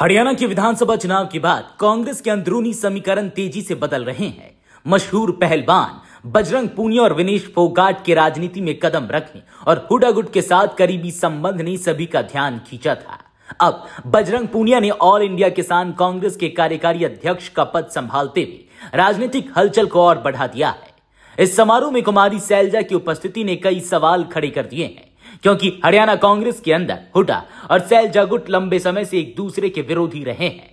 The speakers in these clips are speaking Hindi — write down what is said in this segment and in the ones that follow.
हरियाणा के विधानसभा चुनाव के बाद कांग्रेस के अंदरूनी समीकरण तेजी से बदल रहे हैं मशहूर पहलवान बजरंग पूनिया और विनेश फोगाट के राजनीति में कदम रखने और हुडागुट के साथ करीबी संबंध ने सभी का ध्यान खींचा था अब बजरंग पूनिया ने ऑल इंडिया किसान कांग्रेस के कार्यकारी अध्यक्ष का पद संभालते हुए राजनीतिक हलचल को और बढ़ा दिया है इस समारोह में कुमारी सैलजा की उपस्थिति ने कई सवाल खड़े कर दिए हैं क्योंकि हरियाणा कांग्रेस के अंदर हुडा और सैलजा गुट लंबे समय से एक दूसरे के विरोधी रहे हैं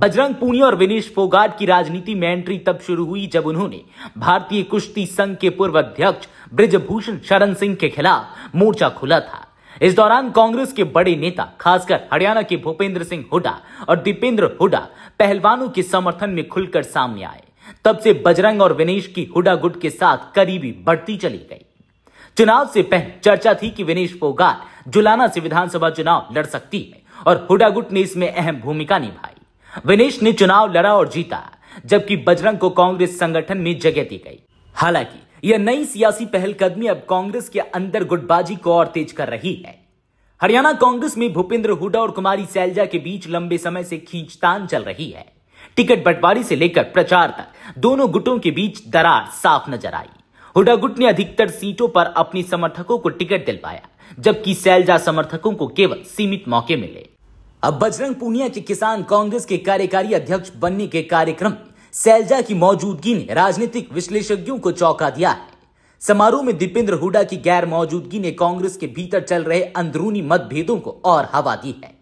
बजरंग पूनिया और विनेश फोगाट की राजनीति में एंट्री तब शुरू हुई जब उन्होंने भारतीय कुश्ती संघ के पूर्व अध्यक्ष ब्रिजभूषण शरण सिंह के खिलाफ मोर्चा खुला था इस दौरान कांग्रेस के बड़े नेता खासकर हरियाणा के भूपेंद्र सिंह हुडा और दीपेंद्र हुडा पहलवानों के समर्थन में खुलकर सामने आए तब से बजरंग और विनेश की हुडा गुट के साथ करीबी बढ़ती चली गई चुनाव से पहले चर्चा थी कि विनेश फोगाट जुलाना से विधानसभा चुनाव लड़ सकती है और हुडा गुट ने इसमें अहम भूमिका निभाई विनेश ने चुनाव लड़ा और जीता जबकि बजरंग को कांग्रेस संगठन में जगह दी गई हालांकि यह नई सियासी पहलकदमी अब कांग्रेस के अंदर गुटबाजी को और तेज कर रही है हरियाणा कांग्रेस में भूपेंद्र हुडा और कुमारी सैलजा के बीच लंबे समय से खींचतान चल रही है टिकट बंटवारे से लेकर प्रचार तक दोनों गुटों के बीच दरार साफ नजर आई हुडा गुट ने अधिकतर सीटों पर अपने समर्थकों को टिकट दिलवाया जबकि सैलजा समर्थकों को केवल सीमित मौके मिले अब बजरंग पूनिया के किसान कांग्रेस के कार्यकारी अध्यक्ष बनने के कार्यक्रम में सैलजा की मौजूदगी ने राजनीतिक विश्लेषज्ञों को चौंका दिया है समारोह में दीपेंद्र हुडा की गैर मौजूदगी ने कांग्रेस के भीतर चल रहे अंदरूनी मतभेदों को और हवा दी है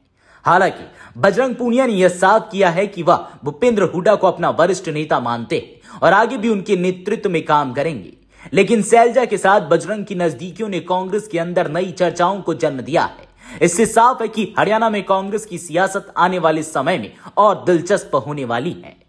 हालांकि बजरंग पूनिया ने यह साफ किया है कि वह भूपेंद्र हुडा को अपना वरिष्ठ नेता मानते हैं और आगे भी उनके नेतृत्व में काम करेंगे लेकिन सैलजा के साथ बजरंग की नजदीकियों ने कांग्रेस के अंदर नई चर्चाओं को जन्म दिया है इससे साफ है कि हरियाणा में कांग्रेस की सियासत आने वाले समय में और दिलचस्प होने वाली है